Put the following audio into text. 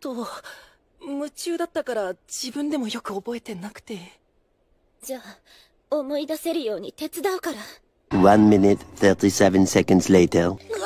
と、夢中だったから自分でもよく覚えてなくて。じゃあ、思い出せるように手伝うから。1 minute 37 seconds later.